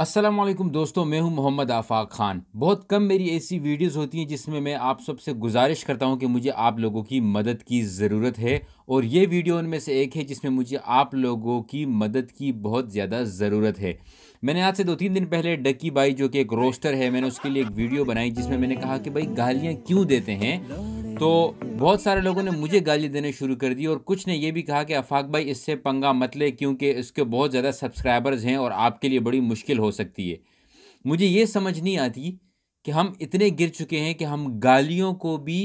असलम दोस्तों मैं हूं मोहम्मद आफाक खान बहुत कम मेरी ऐसी वीडियोस होती हैं जिसमें मैं आप सबसे गुजारिश करता हूं कि मुझे आप लोगों की मदद की ज़रूरत है और ये वीडियो उनमें से एक है जिसमें मुझे आप लोगों की मदद की बहुत ज़्यादा ज़रूरत है मैंने आज से दो तीन दिन पहले डक्की बाई जो कि एक रोस्टर है मैंने उसके लिए एक वीडियो बनाई जिसमें मैंने कहा कि भाई गालियाँ क्यों देते हैं तो बहुत सारे लोगों ने मुझे गाली देने शुरू कर दी और कुछ ने यह भी कहा कि अफाक भाई इससे पंगा मत ले क्योंकि इसके बहुत ज़्यादा सब्सक्राइबर्स हैं और आपके लिए बड़ी मुश्किल हो सकती है मुझे ये समझ नहीं आती कि हम इतने गिर चुके हैं कि हम गालियों को भी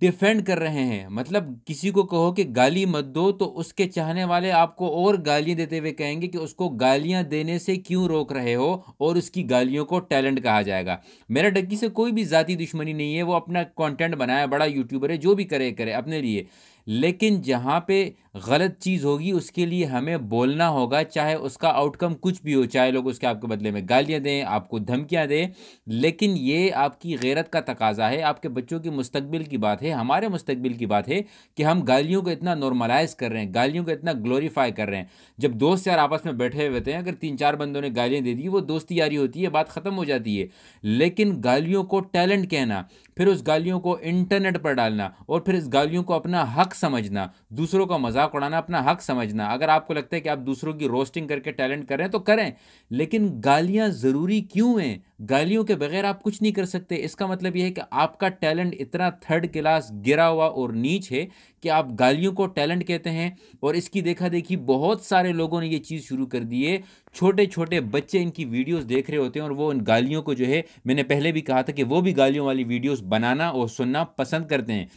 डिफेंड कर रहे हैं मतलब किसी को कहो कि गाली मत दो तो उसके चाहने वाले आपको और गालियां देते हुए कहेंगे कि उसको गालियां देने से क्यों रोक रहे हो और उसकी गालियों को टैलेंट कहा जाएगा मेरा डग्गी से कोई भी ज़ाती दुश्मनी नहीं है वो अपना कंटेंट बनाया बड़ा यूट्यूबर है जो भी करे करे अपने लिए लेकिन जहाँ पे गलत चीज़ होगी उसके लिए हमें बोलना होगा चाहे उसका आउटकम कुछ भी हो चाहे लोग उसके आपके बदले में गालियाँ दें आपको धमकियाँ दें लेकिन ये आपकी गैरत का तकाजा है आपके बच्चों के मुस्तबिल की बात है हमारे मुस्तबिल की बात है कि हम गालियों को इतना नॉर्मलाइज़ कर रहे हैं गालियों को इतना ग्लोरीफाई कर रहे हैं जब दोस्त यार आपस में बैठे हुए थे अगर तीन चार बंदों ने गालियाँ दे दी वो दोस्ती यारी होती है बात ख़त्म हो जाती है लेकिन गालियों को टैलेंट कहना फिर उस गालियों को इंटरनेट पर डालना और फिर इस गालियों को अपना हक समझना दूसरों का मजाक उड़ाना अपना हक समझना अगर आपको लगता है कि आप दूसरों की रोस्टिंग करके टैलेंट करें तो करें लेकिन गालियां ज़रूरी क्यों हैं गालियों के बगैर आप कुछ नहीं कर सकते इसका मतलब यह है कि आपका टैलेंट इतना थर्ड क्लास गिरा हुआ और नीच है कि आप गालियों को टैलेंट कहते हैं और इसकी देखा देखी बहुत सारे लोगों ने ये चीज़ शुरू कर दी है छोटे छोटे बच्चे इनकी वीडियोस देख रहे होते हैं और वो इन गालियों को जो है मैंने पहले भी कहा था कि वो भी गालियों वाली वीडियोस बनाना और सुनना पसंद करते हैं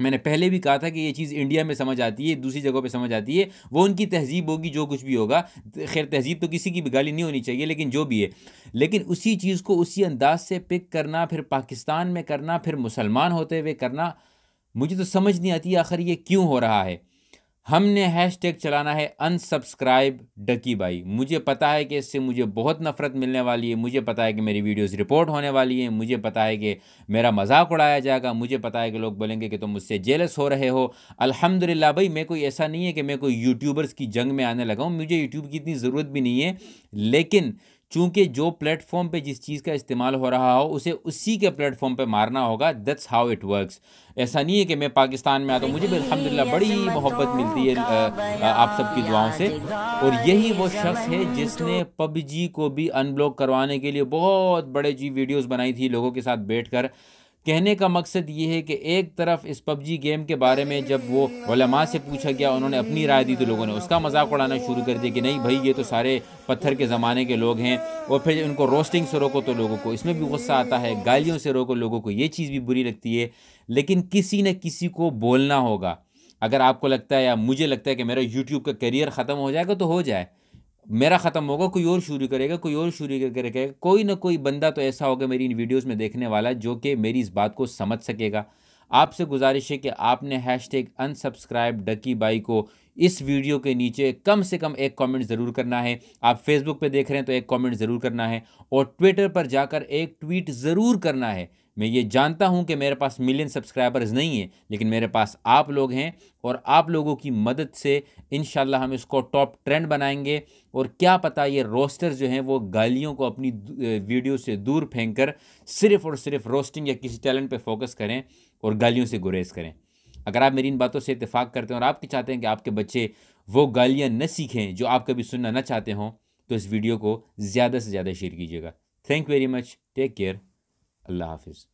मैंने पहले भी कहा था कि ये चीज़ इंडिया में समझ आती है दूसरी जगहों पे समझ आती है वो उनकी तहजीब होगी जो कुछ भी होगा खैर तहजीब तो किसी की भी गाली नहीं होनी चाहिए लेकिन जो भी है लेकिन उसी चीज़ को उसी अंदाज से पिक करना फिर पाकिस्तान में करना फिर मुसलमान होते हुए करना मुझे तो समझ नहीं आती आखिर ये क्यों हो रहा है हमने हैशटैग चलाना है अनसब्सक्राइब डकी बाई मुझे पता है कि इससे मुझे बहुत नफ़रत मिलने वाली है मुझे पता है कि मेरी वीडियोस रिपोर्ट होने वाली है मुझे पता है कि मेरा मजाक उड़ाया जाएगा मुझे पता है कि लोग बोलेंगे कि तुम मुझसे जेलस हो रहे हो अल्हम्दुलिल्लाह भाई मैं कोई ऐसा नहीं है कि मैं कोई यूट्यूबर्स की जंग में आने लगा हूँ मुझे यूट्यूब की इतनी ज़रूरत भी नहीं है लेकिन चूंकि जो प्लेटफॉर्म पे जिस चीज़ का इस्तेमाल हो रहा हो उसे उसी के प्लेटफॉर्म पे मारना होगा दैट्स हाउ इट वर्क्स ऐसा नहीं है कि मैं पाकिस्तान में आता हूँ मुझे भी अलहमदिल्ला बड़ी मोहब्बत मिलती है आप सबकी दुआओं से और यही वो शख्स है जिसने पबजी को भी अनब्लॉक करवाने के लिए बहुत बड़े जी वीडियोज़ बनाई थी लोगों के साथ बैठ कर कहने का मकसद ये है कि एक तरफ इस पबजी गेम के बारे में जब वो वलमा से पूछा गया उन्होंने अपनी राय दी तो लोगों ने उसका मजाक उड़ाना शुरू कर दिया कि नहीं भाई ये तो सारे पत्थर के ज़माने के लोग हैं और फिर उनको रोस्टिंग से रोको तो लोगों को इसमें भी गुस्सा आता है गालियों से रोको लोगों को ये चीज़ भी बुरी लगती है लेकिन किसी न किसी को बोलना होगा अगर आपको लगता है या मुझे लगता है कि मेरा यूट्यूब का करियर ख़त्म हो जाएगा तो हो जाए मेरा ख़त्म होगा कोई और शुरू करेगा कोई और शुरू करेगा कोई ना कोई बंदा तो ऐसा होगा मेरी इन वीडियोज़ में देखने वाला जो कि मेरी इस बात को समझ सकेगा आपसे गुजारिश है कि आपने hashtag unsubscribe Ducky Bhai को इस वीडियो के नीचे कम से कम एक कमेंट ज़रूर करना है आप फेसबुक पे देख रहे हैं तो एक कमेंट ज़रूर करना है और ट्विटर पर जाकर एक ट्वीट ज़रूर करना है मैं ये जानता हूँ कि मेरे पास मिलियन सब्सक्राइबर्स नहीं है लेकिन मेरे पास आप लोग हैं और आप लोगों की मदद से इन हम इसको टॉप ट्रेंड बनाएंगे और क्या पता ये रोस्टर्स जो हैं वो गालियों को अपनी वीडियो से दूर फेंक कर सिर्फ़ और सिर्फ रोस्टिंग या किसी टैलेंट पर फोकस करें और गालियों से गुरेज करें अगर आप मेरी इन बातों से इतफाक़ करते हैं और आप चाहते हैं कि आपके बच्चे वो गालियाँ न सीखें जो आप कभी सुनना ना चाहते हों तो इस वीडियो को ज़्यादा से ज़्यादा शेयर कीजिएगा thank you very much take care अल्लाह हाफिज़